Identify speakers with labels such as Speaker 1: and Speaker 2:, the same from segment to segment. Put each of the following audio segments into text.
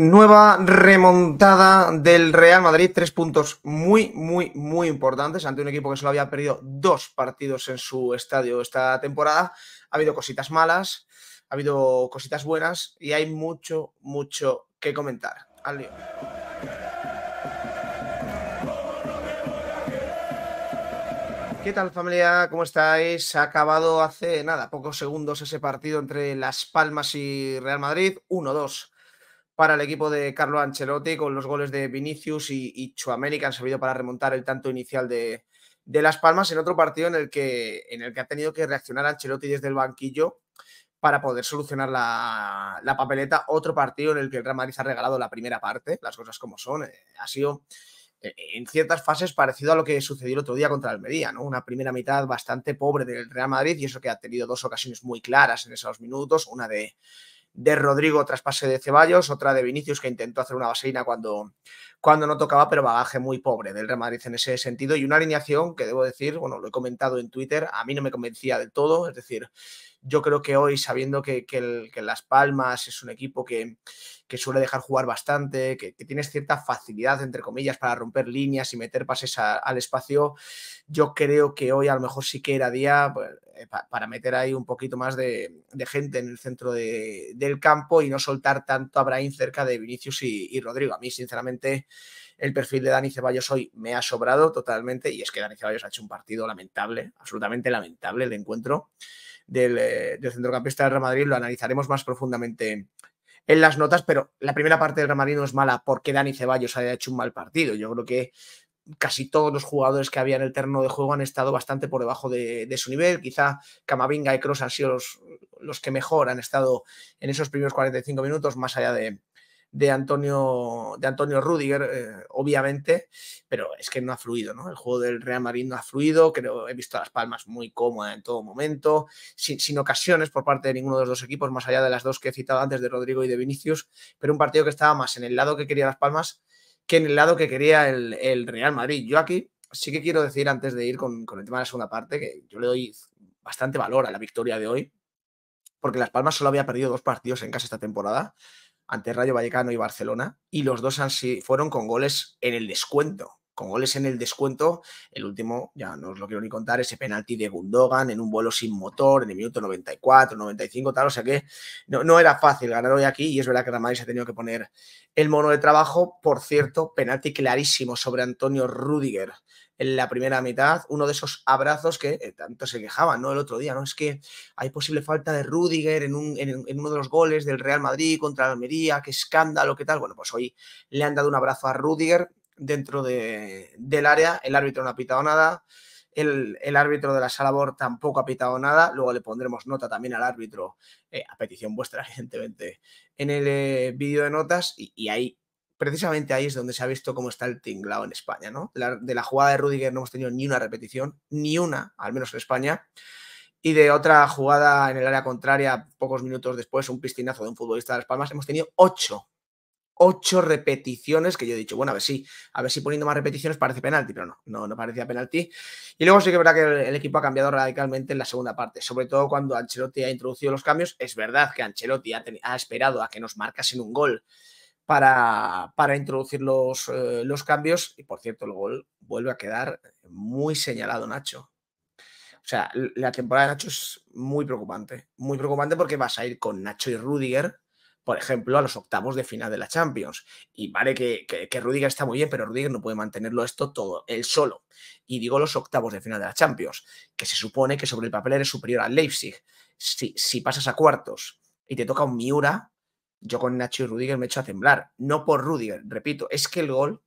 Speaker 1: Nueva remontada del Real Madrid, tres puntos muy, muy, muy importantes ante un equipo que solo había perdido dos partidos en su estadio esta temporada. Ha habido cositas malas, ha habido cositas buenas y hay mucho, mucho que comentar. Al ¿Qué tal familia? ¿Cómo estáis? Ha acabado hace nada, pocos segundos ese partido entre Las Palmas y Real Madrid. 1-2 para el equipo de Carlo Ancelotti con los goles de Vinicius y, y han servido para remontar el tanto inicial de, Las Palmas en otro partido en el, que, en el que ha tenido que reaccionar Ancelotti desde el banquillo para poder solucionar la, papeleta. Otro partido en el que el Real Madrid ha regalado la primera parte, las cosas como son. Eh, ha sido eh, en ciertas fases parecido a lo que sucedió el otro día contra el ¿no? Una primera mitad bastante pobre del Real Madrid y eso que ha tenido dos ocasiones muy claras en esos minutos, una de de Rodrigo tras pase de Ceballos, otra de Vinicius que intentó hacer una vaselina cuando, cuando no tocaba, pero bagaje muy pobre del Real Madrid en ese sentido y una alineación que debo decir, bueno, lo he comentado en Twitter, a mí no me convencía del todo, es decir, yo creo que hoy, sabiendo que, que, Las Palmas es un equipo que, que suele dejar jugar bastante, que, que, tienes cierta facilidad, entre comillas, para romper líneas y meter pases al espacio, yo creo que hoy a lo mejor sí que era día, pues, eh, para meter ahí un poquito más de, gente en el centro del campo y no soltar tanto a Brahim cerca de Vinicius y, Rodrigo. A mí, sinceramente, el perfil de Dani Ceballos hoy me ha sobrado totalmente y es que Dani Ceballos ha hecho un partido lamentable, absolutamente lamentable el encuentro del, eh, del centrocampista del Real Madrid. Lo analizaremos más profundamente en las notas, pero la primera parte del Real Madrid no es mala porque Dani Ceballos haya hecho un mal partido. Yo creo que casi todos los jugadores que había en el terreno de juego han estado bastante por debajo de, su nivel. Quizá Camavinga y Cross han sido los, que mejor han estado en esos primeros 45 minutos, más allá de, Antonio, de Antonio Rudiger, eh, obviamente, pero es que no ha fluido, ¿no? El juego del Real Madrid no ha fluido, creo, he visto a Las Palmas muy cómoda en todo momento, sin, sin ocasiones por parte de ninguno de los dos equipos, más allá de las dos que he citado antes de Rodrigo y de Vinicius, pero un partido que estaba más en el lado que quería Las Palmas que en el lado que quería el, Real Madrid. Yo aquí sí que quiero decir, antes de ir con, el tema de la segunda parte, que yo le doy bastante valor a la victoria de hoy, porque Las Palmas solo había perdido dos partidos en casa esta temporada, ante Rayo Vallecano y Barcelona, y los dos fueron con goles en el descuento con goles en el descuento. El último, ya no os lo quiero ni contar, ese penalti de Gundogan en un vuelo sin motor en el minuto 94, 95, tal. O sea que no, era fácil ganar hoy aquí y es verdad que Real se ha tenido que poner el mono de trabajo. Por cierto, penalti clarísimo sobre Antonio Rudiger en la primera mitad, uno de esos abrazos que eh, tanto se quejaban, ¿no? El otro día, ¿no? Es que hay posible falta de Rudiger en, un, en, uno de los goles del Real Madrid contra Almería, qué escándalo, qué tal. Bueno, pues hoy le han dado un abrazo a Rudiger, dentro del área. El árbitro no ha pitado nada. El, árbitro de la sala BOR tampoco ha pitado nada. Luego le pondremos nota también al árbitro, eh, a petición vuestra, evidentemente, en el eh, vídeo de notas. Y, ahí, precisamente ahí es donde se ha visto cómo está el tinglado en España, ¿no? de la jugada de Rudiger no hemos tenido ni una repetición, ni una, al menos en España. Y de otra jugada en el área contraria, pocos minutos después, un piscinazo de un futbolista de Las Palmas, hemos tenido ocho ocho repeticiones, que yo he dicho, bueno, a ver si, a ver si poniendo más repeticiones parece penalti, pero no, no, no parecía penalti. Y luego sí que es verdad que el, equipo ha cambiado radicalmente en la segunda parte, sobre todo cuando Ancelotti ha introducido los cambios. Es verdad que Ancelotti ha, esperado a que nos marcasen un gol para, para introducir los, eh, los cambios, y por cierto, el gol vuelve a quedar muy señalado, Nacho. O sea, la temporada de Nacho es muy preocupante, muy preocupante porque vas a ir con Nacho y Rudiger por ejemplo, a los octavos de final de la Champions. Y vale que, que, Rudiger está muy bien, pero Rudiger no puede mantenerlo esto todo él solo. Y digo los octavos de final de la Champions, que se supone que sobre el papel eres superior al Leipzig. Si, si pasas a cuartos y te toca un Miura, yo con Nacho y Rudiger me echo a temblar. No por Rudiger, repito, es que el gol,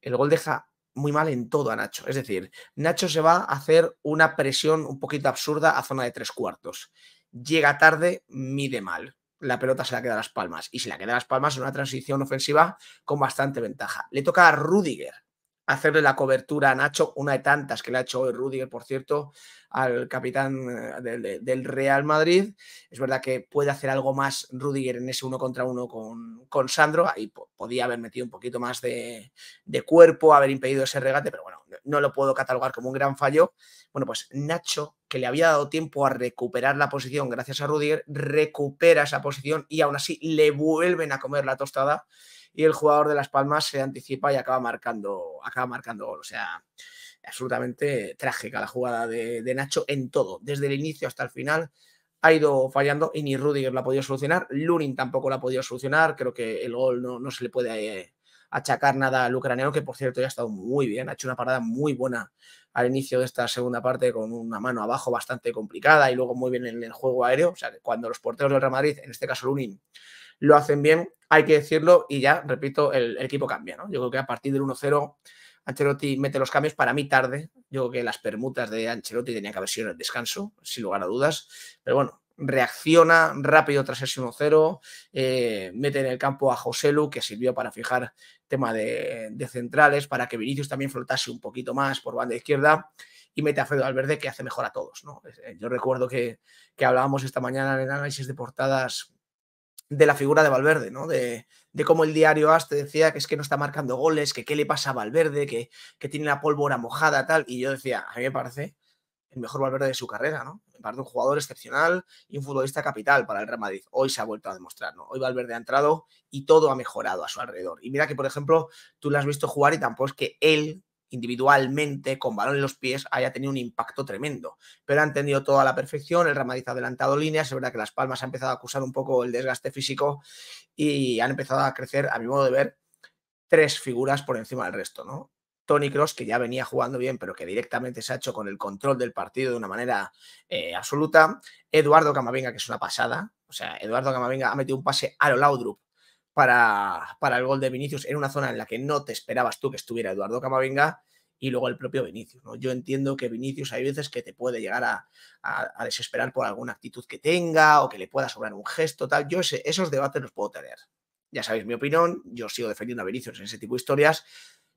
Speaker 1: el gol deja muy mal en todo a Nacho. Es decir, Nacho se va a hacer una presión un poquito absurda a zona de tres cuartos. Llega tarde, mide mal la pelota se la queda a Las Palmas. Y se la queda a Las Palmas en una transición ofensiva con bastante ventaja. Le toca a Rudiger hacerle la cobertura a Nacho, una de tantas que le ha hecho hoy Rudiger, por cierto, al capitán eh, del, Real Madrid. Es verdad que puede hacer algo más Rudiger en ese uno contra uno con, con Sandro. Ahí podía haber metido un poquito más de, de, cuerpo, haber impedido ese regate, pero bueno, no lo puedo catalogar como un gran fallo. Bueno, pues Nacho que le había dado tiempo a recuperar la posición gracias a Rudiger, recupera esa posición y aún así le vuelven a comer la tostada y el jugador de Las Palmas se anticipa y acaba marcando, acaba marcando gol. O sea, absolutamente trágica la jugada de, Nacho en todo, desde el inicio hasta el final ha ido fallando y ni Rudiger la ha podido solucionar, Lunin tampoco la ha podido solucionar, creo que el gol no, no se le puede eh, achacar nada al ucraniano, que por cierto ya ha estado muy bien, ha hecho una parada muy buena al inicio de esta segunda parte con una mano abajo bastante complicada y luego muy bien en el juego aéreo. O sea, cuando los porteros del Real Madrid, en este caso Lunin, lo hacen bien, hay que decirlo y ya, repito, el, equipo cambia. ¿no? Yo creo que a partir del 1-0 Ancelotti mete los cambios para mí tarde. Yo creo que las permutas de Ancelotti tenían que haber sido en el descanso, sin lugar a dudas. Pero bueno, reacciona rápido tras el 1-0, eh, mete en el campo a Joselu, que sirvió para fijar tema de, centrales, para que Vinicius también flotase un poquito más por banda izquierda, y mete a Fredo Valverde, que hace mejor a todos. ¿no? Eh, yo recuerdo que, hablábamos esta mañana en el análisis de portadas de la figura de Valverde, ¿no? De, cómo el diario ASTE decía que es que no está marcando goles, que qué le pasa a Valverde, que, que tiene la pólvora mojada, tal. Y yo decía, a mí me parece el mejor Valverde de su carrera, ¿no? parte un jugador excepcional y un futbolista capital para el Real Madrid. Hoy se ha vuelto a demostrar, ¿no? Hoy Valverde ha entrado y todo ha mejorado a su alrededor. Y mira que, por ejemplo, tú lo has visto jugar y tampoco es que él individualmente, con balón en los pies, haya tenido un impacto tremendo. Pero han tenido toda la perfección, el Real Madrid ha adelantado líneas, es verdad que Las Palmas ha empezado a acusar un poco el desgaste físico y han empezado a crecer, a mi modo de ver, tres figuras por encima del resto, ¿no? Tony Cross, que ya venía jugando bien, pero que directamente se ha hecho con el control del partido de una manera eh, absoluta. Eduardo Camavinga, que es una pasada. O sea, Eduardo Camavinga ha metido un pase a lo Laudrup para, para el gol de Vinicius en una zona en la que no te esperabas tú que estuviera Eduardo Camavinga y luego el propio Vinicius. ¿no? Yo entiendo que Vinicius hay veces que te puede llegar a, desesperar por alguna actitud que tenga o que le pueda sobrar un gesto, tal. Yo esos debates los puedo tener. Ya sabéis mi opinión, yo sigo defendiendo a Vinicius en ese tipo de historias,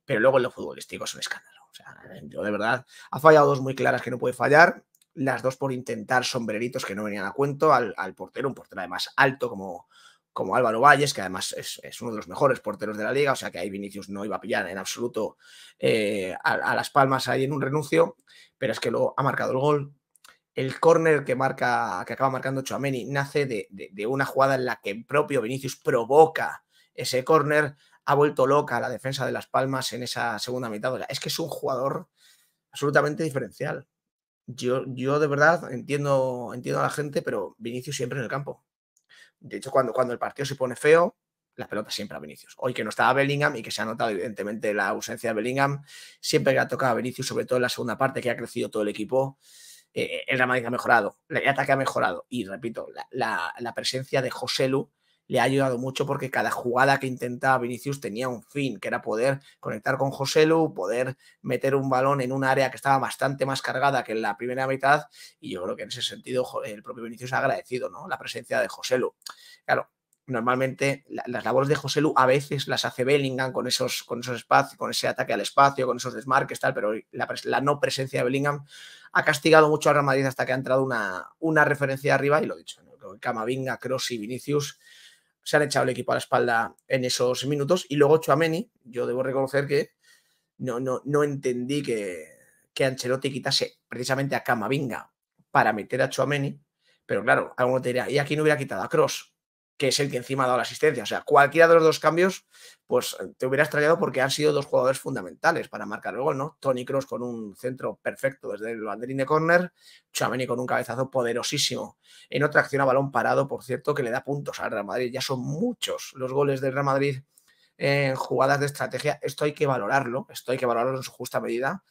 Speaker 1: pero luego en lo futbolístico es un escándalo. O sea, de verdad, ha fallado dos muy claras que no puede fallar, las dos por intentar sombreritos que no venían a cuento al, portero, un portero además alto como, como Álvaro Valles, que además es, uno de los mejores porteros de la liga, o sea que ahí Vinicius no iba a pillar en absoluto eh, a, las palmas ahí en un renuncio, pero es que luego ha marcado el gol, el córner que marca, que acaba marcando Chuameni nace de, una jugada en la que propio Vinicius provoca ese córner ha vuelto loca la defensa de Las Palmas en esa segunda mitad. es que es un jugador absolutamente diferencial. Yo, yo de verdad entiendo, entiendo a la gente, pero Vinicius siempre en el campo. De hecho, cuando, cuando el partido se pone feo, las pelotas siempre a Vinicius. Hoy que no estaba Bellingham y que se ha notado evidentemente la ausencia de Bellingham, siempre que ha tocado a Vinicius, sobre todo en la segunda parte, que ha crecido todo el equipo, eh, el Real ha mejorado, el ataque ha mejorado. Y repito, la, la presencia de Lu le ha ayudado mucho porque cada jugada que intentaba Vinicius tenía un fin, que era poder conectar con Joselu, poder meter un balón en un área que estaba bastante más cargada que en la primera mitad. Y yo creo que en ese sentido el propio Vinicius ha agradecido ¿no? la presencia de Joselu. Claro, normalmente las labores de Joselu a veces las hace Bellingham con esos, con esos espacios, con ese ataque al espacio, con esos desmarques, tal, pero la, no presencia de Bellingham ha castigado mucho a Real Madrid hasta que ha entrado una, una referencia arriba y lo he dicho, Camavinga, Cross y Vinicius se han echado el equipo a la espalda en esos minutos. Y luego Chuameni, yo debo reconocer que no, no, no entendí que, que Ancelotti quitase precisamente a Camavinga para meter a Chuameni. Pero claro, alguno te diría, y aquí no hubiera quitado a Cross que es el que encima ha dado la asistencia. O sea, cualquiera de los dos cambios, pues eh, te hubiera extrañado porque han sido dos jugadores fundamentales para marcar el gol, ¿no? Tony Cross con un centro perfecto desde el banderín de córner, Chameni con un cabezazo poderosísimo. En otra acción a balón parado, por cierto, que le da puntos al Real Madrid. Ya son muchos los goles del Real Madrid en jugadas de estrategia. Esto hay que valorarlo, esto hay que valorarlo en su justa medida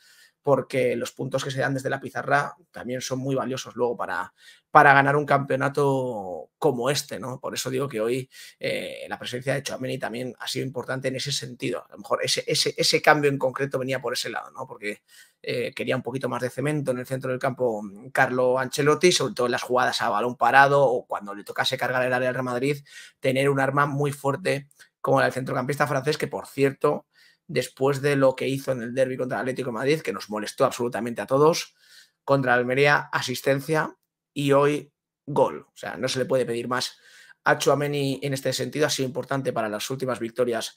Speaker 1: porque los puntos que se dan desde la pizarra también son muy valiosos luego para, para ganar un campeonato como este, ¿no? Por eso digo que hoy eh, la presencia de Chouameni también ha sido importante en ese sentido. A lo mejor ese, cambio en concreto venía por ese lado, ¿no? Porque eh, quería un poquito más de cemento en el centro del campo mm, Carlo Ancelotti, sobre todo en las jugadas a balón parado o cuando le tocase cargar el área del Real Madrid, tener un arma muy fuerte como la del centrocampista francés, que por cierto después de lo que hizo en el derby contra el Atlético Madrid, que nos molestó absolutamente a todos, contra Almería, asistencia y hoy gol. O sea, no se le puede pedir más. A Chuameni en este sentido ha sido importante para las últimas victorias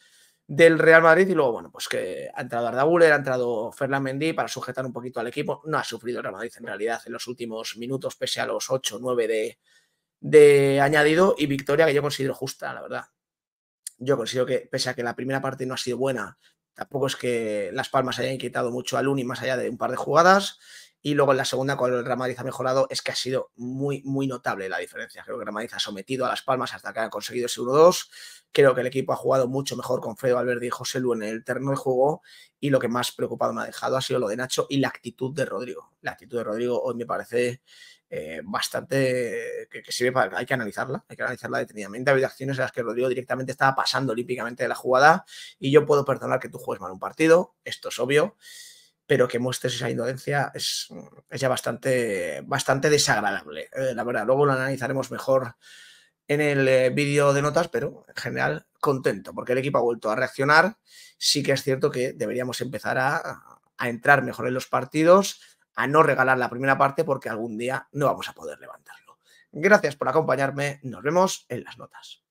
Speaker 1: del Real Madrid y luego, bueno, pues que ha entrado Arda ha entrado Ferland Mendy para sujetar un poquito al equipo. No ha sufrido el Real Madrid en realidad en los últimos minutos, pese a los 8 9 de, de añadido y victoria que yo considero justa, la verdad. Yo considero que, pese a que la primera parte no ha sido buena, Tampoco es que Las Palmas hayan quitado mucho a Luni más allá de un par de jugadas. Y luego en la segunda, cuando el Real ha mejorado, es que ha sido muy, muy notable la diferencia. Creo que el Real ha sometido a Las Palmas hasta que ha conseguido ese 1-2. Creo que el equipo ha jugado mucho mejor con Fredo Alberti y José Lu en el terreno de juego. Y lo que más preocupado me ha dejado ha sido lo de Nacho y la actitud de Rodrigo. La actitud de Rodrigo hoy me parece eh, bastante que, sirve para hay que analizarla, hay que analizarla detenidamente. Ha habido acciones en las que Rodrigo directamente estaba pasando olímpicamente de la jugada y yo puedo perdonar que tú juegues mal un partido, esto es obvio, pero que muestres esa indolencia es, ya bastante, bastante desagradable. Eh, la verdad, luego lo analizaremos mejor en el eh, vídeo de notas, pero en general contento, porque el equipo ha vuelto a reaccionar. Sí que es cierto que deberíamos empezar a, a entrar mejor en los partidos, a no regalar la primera parte, porque algún día no vamos a poder levantarlo. Gracias por acompañarme, nos vemos en las notas.